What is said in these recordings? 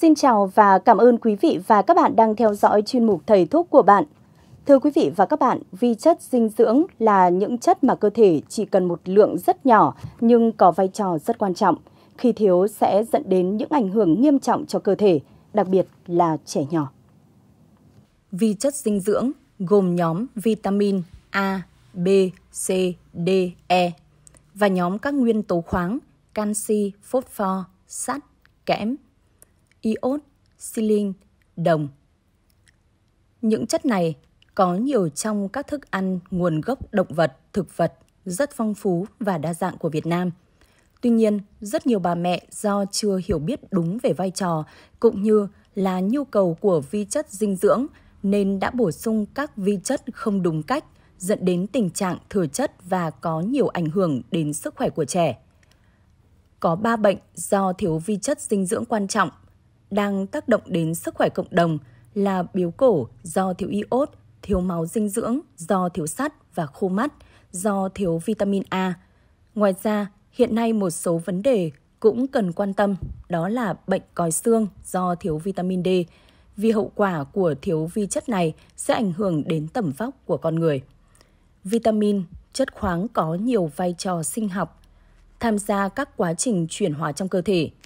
Xin chào và cảm ơn quý vị và các bạn đang theo dõi chuyên mục Thầy Thuốc của bạn. Thưa quý vị và các bạn, vi chất dinh dưỡng là những chất mà cơ thể chỉ cần một lượng rất nhỏ nhưng có vai trò rất quan trọng. Khi thiếu sẽ dẫn đến những ảnh hưởng nghiêm trọng cho cơ thể, đặc biệt là trẻ nhỏ. Vi chất dinh dưỡng gồm nhóm vitamin A, B, C, D, E và nhóm các nguyên tố khoáng canxi, phốt pho, sắt, kẽm, iốt, silin, đồng. Những chất này có nhiều trong các thức ăn nguồn gốc động vật, thực vật rất phong phú và đa dạng của Việt Nam. Tuy nhiên, rất nhiều bà mẹ do chưa hiểu biết đúng về vai trò cũng như là nhu cầu của vi chất dinh dưỡng nên đã bổ sung các vi chất không đúng cách dẫn đến tình trạng thừa chất và có nhiều ảnh hưởng đến sức khỏe của trẻ. Có 3 bệnh do thiếu vi chất dinh dưỡng quan trọng đang tác động đến sức khỏe cộng đồng là biếu cổ do thiếu iốt, thiếu máu dinh dưỡng do thiếu sắt và khô mắt do thiếu vitamin A. Ngoài ra, hiện nay một số vấn đề cũng cần quan tâm đó là bệnh còi xương do thiếu vitamin D vì hậu quả của thiếu vi chất này sẽ ảnh hưởng đến tầm vóc của con người. Vitamin, chất khoáng có nhiều vai trò sinh học, tham gia các quá trình chuyển hóa trong cơ thể –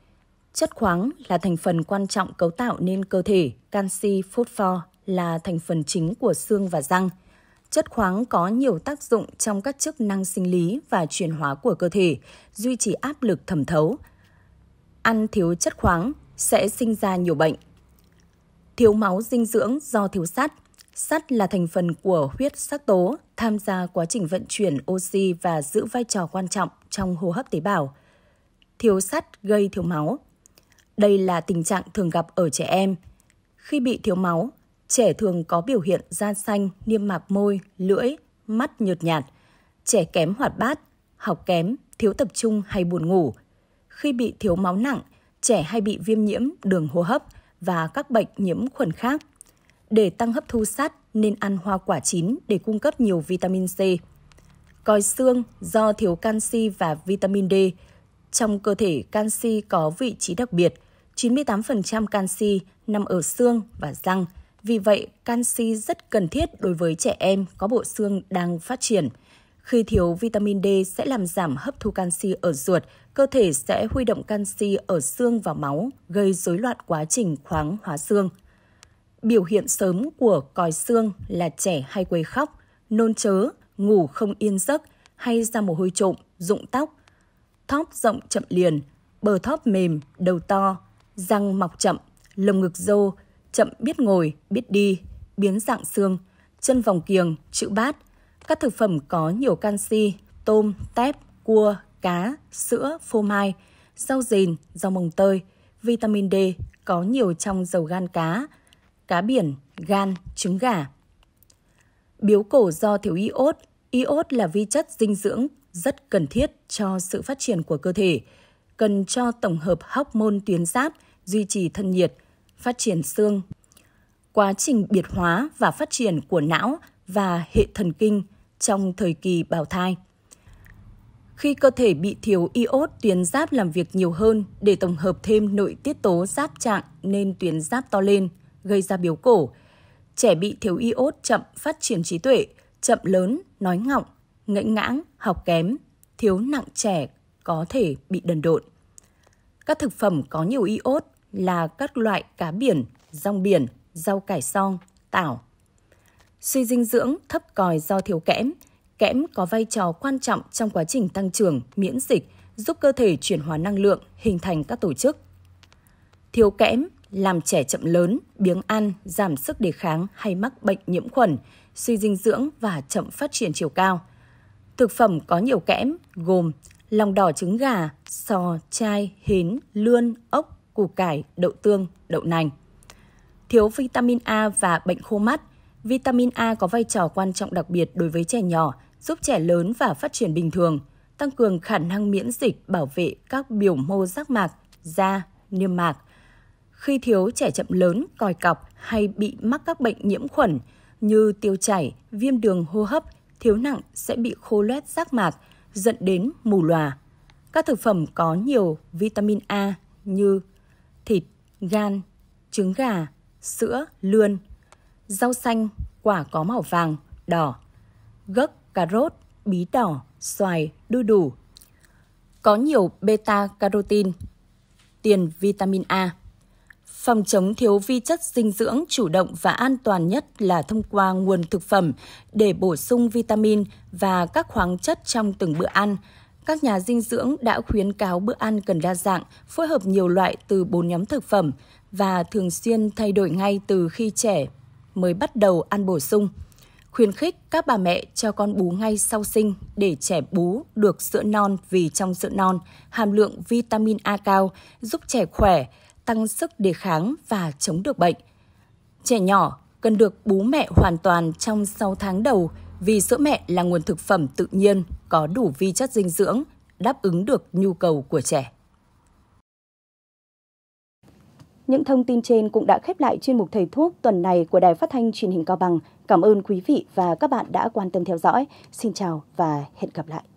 Chất khoáng là thành phần quan trọng cấu tạo nên cơ thể, canxi, phốt pho là thành phần chính của xương và răng. Chất khoáng có nhiều tác dụng trong các chức năng sinh lý và chuyển hóa của cơ thể, duy trì áp lực thẩm thấu. Ăn thiếu chất khoáng sẽ sinh ra nhiều bệnh. Thiếu máu dinh dưỡng do thiếu sắt. Sắt là thành phần của huyết sắc tố, tham gia quá trình vận chuyển oxy và giữ vai trò quan trọng trong hô hấp tế bào. Thiếu sắt gây thiếu máu đây là tình trạng thường gặp ở trẻ em. Khi bị thiếu máu, trẻ thường có biểu hiện da xanh, niêm mạc môi, lưỡi, mắt nhợt nhạt. Trẻ kém hoạt bát, học kém, thiếu tập trung hay buồn ngủ. Khi bị thiếu máu nặng, trẻ hay bị viêm nhiễm đường hô hấp và các bệnh nhiễm khuẩn khác. Để tăng hấp thu sắt nên ăn hoa quả chín để cung cấp nhiều vitamin C. Còi xương do thiếu canxi và vitamin D trong cơ thể, canxi có vị trí đặc biệt. 98% canxi nằm ở xương và răng. Vì vậy, canxi rất cần thiết đối với trẻ em có bộ xương đang phát triển. Khi thiếu vitamin D sẽ làm giảm hấp thu canxi ở ruột, cơ thể sẽ huy động canxi ở xương và máu, gây rối loạn quá trình khoáng hóa xương. Biểu hiện sớm của còi xương là trẻ hay quấy khóc, nôn chớ, ngủ không yên giấc hay ra mồ hôi trộm, rụng tóc, thóp rộng chậm liền, bờ thóp mềm, đầu to, răng mọc chậm, lồng ngực rô, chậm biết ngồi, biết đi, biến dạng xương, chân vòng kiềng, chữ bát. Các thực phẩm có nhiều canxi, tôm, tép, cua, cá, sữa, phô mai, rau dền, rau mồng tơi, vitamin D có nhiều trong dầu gan cá, cá biển, gan, trứng gà. Biếu cổ do thiếu iốt, iốt là vi chất dinh dưỡng rất cần thiết cho sự phát triển của cơ thể, cần cho tổng hợp hóc môn tuyến giáp, duy trì thân nhiệt, phát triển xương. Quá trình biệt hóa và phát triển của não và hệ thần kinh trong thời kỳ bào thai. Khi cơ thể bị thiếu iốt, tuyến giáp làm việc nhiều hơn để tổng hợp thêm nội tiết tố giáp trạng nên tuyến giáp to lên, gây ra biếu cổ. Trẻ bị thiếu iốt chậm phát triển trí tuệ, chậm lớn, nói ngọng, ngẫnh ngãng, học kém, thiếu nặng trẻ có thể bị đần độn. Các thực phẩm có nhiều iốt là các loại cá biển, rong biển, rau cải song, tảo. Suy dinh dưỡng thấp còi do thiếu kẽm. Kẽm có vai trò quan trọng trong quá trình tăng trưởng, miễn dịch, giúp cơ thể chuyển hóa năng lượng, hình thành các tổ chức. Thiếu kẽm làm trẻ chậm lớn, biếng ăn, giảm sức đề kháng hay mắc bệnh nhiễm khuẩn, suy dinh dưỡng và chậm phát triển chiều cao – Thực phẩm có nhiều kẽm gồm lòng đỏ trứng gà, sò, chai, hến, lươn, ốc, củ cải, đậu tương, đậu nành. Thiếu vitamin A và bệnh khô mắt. Vitamin A có vai trò quan trọng đặc biệt đối với trẻ nhỏ, giúp trẻ lớn và phát triển bình thường, tăng cường khả năng miễn dịch bảo vệ các biểu mô giác mạc, da, niêm mạc. Khi thiếu trẻ chậm lớn, còi cọc hay bị mắc các bệnh nhiễm khuẩn như tiêu chảy, viêm đường hô hấp, thiếu nặng sẽ bị khô loét rác mạc, dẫn đến mù lòa. Các thực phẩm có nhiều vitamin A như thịt, gan, trứng gà, sữa, lươn, rau xanh, quả có màu vàng, đỏ, gấc, cà rốt, bí đỏ, xoài, đu đủ. Có nhiều beta-carotene, tiền vitamin A. Phòng chống thiếu vi chất dinh dưỡng chủ động và an toàn nhất là thông qua nguồn thực phẩm để bổ sung vitamin và các khoáng chất trong từng bữa ăn. Các nhà dinh dưỡng đã khuyến cáo bữa ăn cần đa dạng, phối hợp nhiều loại từ 4 nhóm thực phẩm và thường xuyên thay đổi ngay từ khi trẻ mới bắt đầu ăn bổ sung. Khuyến khích các bà mẹ cho con bú ngay sau sinh để trẻ bú được sữa non vì trong sữa non hàm lượng vitamin A cao, giúp trẻ khỏe, tăng sức đề kháng và chống được bệnh. Trẻ nhỏ cần được bú mẹ hoàn toàn trong 6 tháng đầu vì sữa mẹ là nguồn thực phẩm tự nhiên có đủ vi chất dinh dưỡng đáp ứng được nhu cầu của trẻ. Những thông tin trên cũng đã khép lại chuyên mục Thầy Thuốc tuần này của Đài Phát thanh truyền hình Cao Bằng. Cảm ơn quý vị và các bạn đã quan tâm theo dõi. Xin chào và hẹn gặp lại.